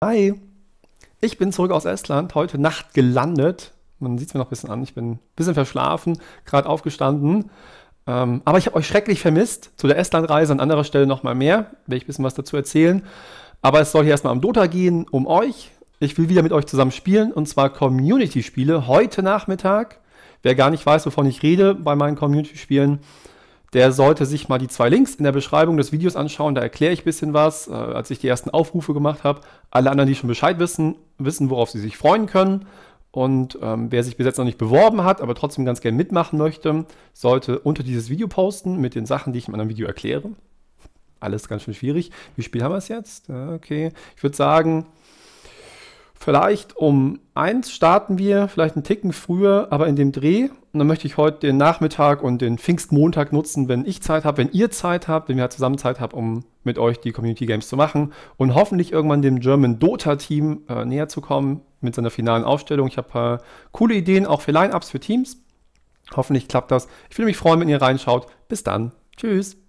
Hi, ich bin zurück aus Estland, heute Nacht gelandet. Man sieht es mir noch ein bisschen an, ich bin ein bisschen verschlafen, gerade aufgestanden. Ähm, aber ich habe euch schrecklich vermisst. Zu der Estland-Reise an anderer Stelle nochmal mehr, werde ich ein bisschen was dazu erzählen. Aber es soll hier erstmal um Dota gehen, um euch. Ich will wieder mit euch zusammen spielen und zwar Community-Spiele heute Nachmittag. Wer gar nicht weiß, wovon ich rede bei meinen Community-Spielen, der sollte sich mal die zwei Links in der Beschreibung des Videos anschauen. Da erkläre ich ein bisschen was, äh, als ich die ersten Aufrufe gemacht habe. Alle anderen, die schon Bescheid wissen, wissen, worauf sie sich freuen können. Und ähm, wer sich bis jetzt noch nicht beworben hat, aber trotzdem ganz gerne mitmachen möchte, sollte unter dieses Video posten mit den Sachen, die ich in meinem Video erkläre. Alles ganz schön schwierig. Wie spät haben wir es jetzt? Okay, ich würde sagen, Vielleicht um eins starten wir, vielleicht einen Ticken früher, aber in dem Dreh. Und dann möchte ich heute den Nachmittag und den Pfingstmontag nutzen, wenn ich Zeit habe, wenn ihr Zeit habt, wenn wir halt zusammen Zeit haben, um mit euch die Community Games zu machen und hoffentlich irgendwann dem German Dota Team äh, näher zu kommen mit seiner finalen Aufstellung. Ich habe ein paar coole Ideen auch für Line-Ups für Teams. Hoffentlich klappt das. Ich würde mich freuen, wenn ihr reinschaut. Bis dann. Tschüss.